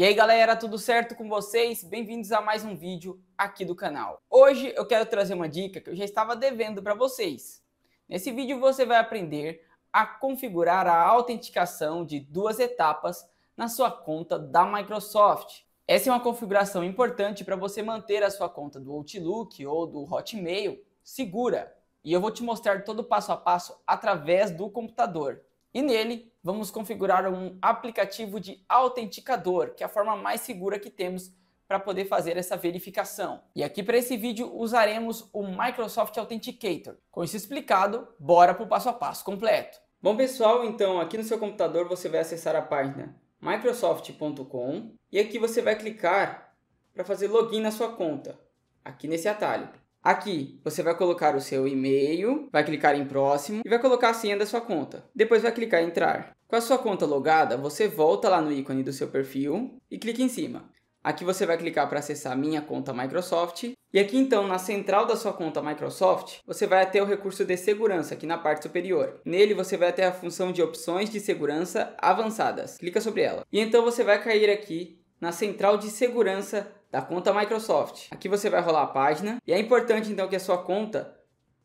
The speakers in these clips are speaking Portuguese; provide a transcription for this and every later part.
E aí galera, tudo certo com vocês? Bem-vindos a mais um vídeo aqui do canal. Hoje eu quero trazer uma dica que eu já estava devendo para vocês. Nesse vídeo você vai aprender a configurar a autenticação de duas etapas na sua conta da Microsoft. Essa é uma configuração importante para você manter a sua conta do Outlook ou do Hotmail segura. E eu vou te mostrar todo o passo a passo através do computador. E nele, vamos configurar um aplicativo de autenticador, que é a forma mais segura que temos para poder fazer essa verificação. E aqui para esse vídeo usaremos o Microsoft Authenticator. Com isso explicado, bora para o passo a passo completo. Bom pessoal, então aqui no seu computador você vai acessar a página microsoft.com e aqui você vai clicar para fazer login na sua conta, aqui nesse atalho. Aqui, você vai colocar o seu e-mail, vai clicar em próximo e vai colocar a senha da sua conta. Depois vai clicar em entrar. Com a sua conta logada, você volta lá no ícone do seu perfil e clica em cima. Aqui você vai clicar para acessar minha conta Microsoft e aqui então na central da sua conta Microsoft, você vai até o recurso de segurança aqui na parte superior. Nele você vai até a função de opções de segurança avançadas. Clica sobre ela. E então você vai cair aqui na central de segurança da conta Microsoft. Aqui você vai rolar a página e é importante então que a sua conta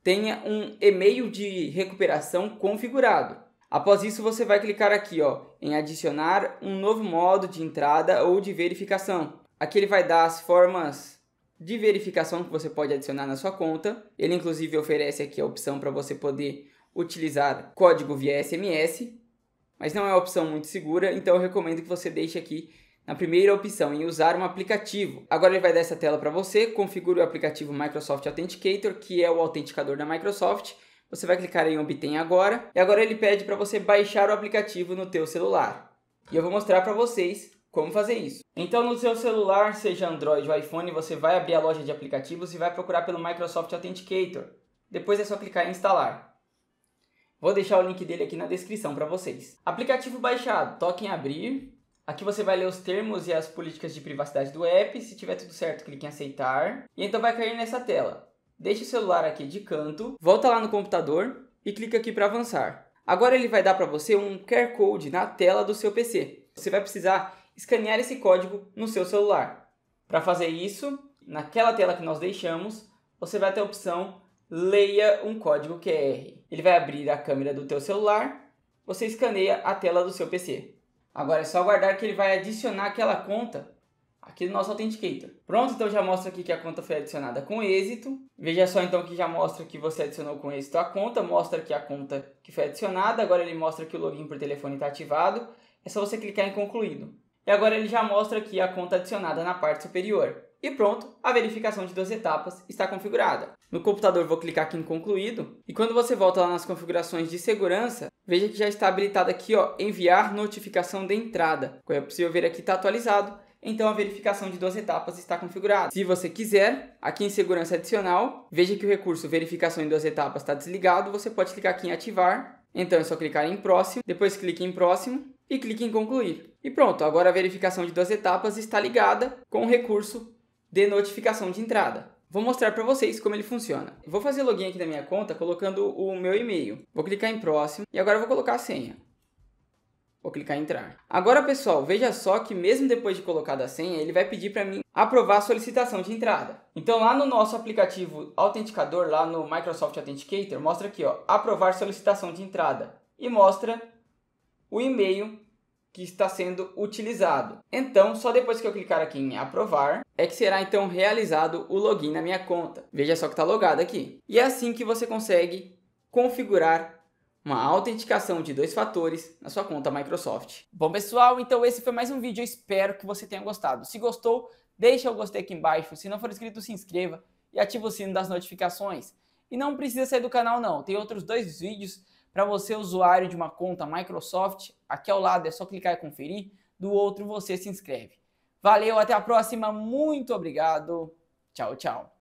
tenha um e-mail de recuperação configurado. Após isso, você vai clicar aqui ó, em adicionar um novo modo de entrada ou de verificação. Aqui ele vai dar as formas de verificação que você pode adicionar na sua conta. Ele inclusive oferece aqui a opção para você poder utilizar código via SMS, mas não é uma opção muito segura, então eu recomendo que você deixe aqui na primeira opção em usar um aplicativo. Agora ele vai dar essa tela para você, configure o aplicativo Microsoft Authenticator, que é o autenticador da Microsoft. Você vai clicar em obtém agora e agora ele pede para você baixar o aplicativo no teu celular. E eu vou mostrar para vocês como fazer isso. Então no seu celular, seja Android ou iPhone, você vai abrir a loja de aplicativos e vai procurar pelo Microsoft Authenticator. Depois é só clicar em instalar. Vou deixar o link dele aqui na descrição para vocês. Aplicativo baixado, toque em abrir Aqui você vai ler os termos e as políticas de privacidade do app. Se tiver tudo certo, clique em aceitar. E então vai cair nessa tela. Deixe o celular aqui de canto, volta lá no computador e clica aqui para avançar. Agora ele vai dar para você um QR Code na tela do seu PC. Você vai precisar escanear esse código no seu celular. Para fazer isso, naquela tela que nós deixamos, você vai ter a opção Leia um código QR. Ele vai abrir a câmera do teu celular, você escaneia a tela do seu PC. Agora é só aguardar que ele vai adicionar aquela conta aqui no nosso Authenticator. Pronto, então já mostra aqui que a conta foi adicionada com êxito. Veja só então que já mostra que você adicionou com êxito a conta, mostra aqui a conta que foi adicionada, agora ele mostra que o login por telefone está ativado. É só você clicar em concluído. E agora ele já mostra aqui a conta adicionada na parte superior. E pronto, a verificação de duas etapas está configurada. No computador vou clicar aqui em concluído e quando você volta lá nas configurações de segurança, veja que já está habilitado aqui ó, enviar notificação de entrada. Como é possível ver aqui está atualizado, então a verificação de duas etapas está configurada. Se você quiser, aqui em segurança adicional, veja que o recurso verificação em duas etapas está desligado, você pode clicar aqui em ativar, então é só clicar em próximo, depois clique em próximo e clique em concluir. E pronto, agora a verificação de duas etapas está ligada com o recurso de notificação de entrada. Vou mostrar para vocês como ele funciona. Vou fazer login aqui na minha conta colocando o meu e-mail. Vou clicar em próximo e agora vou colocar a senha. Vou clicar em entrar. Agora, pessoal, veja só que mesmo depois de colocada a senha, ele vai pedir para mim aprovar a solicitação de entrada. Então, lá no nosso aplicativo autenticador, lá no Microsoft Authenticator, mostra aqui, ó, aprovar solicitação de entrada e mostra o e-mail que está sendo utilizado. Então, só depois que eu clicar aqui em aprovar, é que será então realizado o login na minha conta. Veja só que está logado aqui. E é assim que você consegue configurar uma autenticação de dois fatores na sua conta Microsoft. Bom, pessoal, então esse foi mais um vídeo. Eu espero que você tenha gostado. Se gostou, deixa o gostei aqui embaixo. Se não for inscrito, se inscreva e ative o sino das notificações. E não precisa sair do canal não, tem outros dois vídeos para você, usuário de uma conta Microsoft, aqui ao lado é só clicar e conferir. Do outro, você se inscreve. Valeu, até a próxima. Muito obrigado. Tchau, tchau.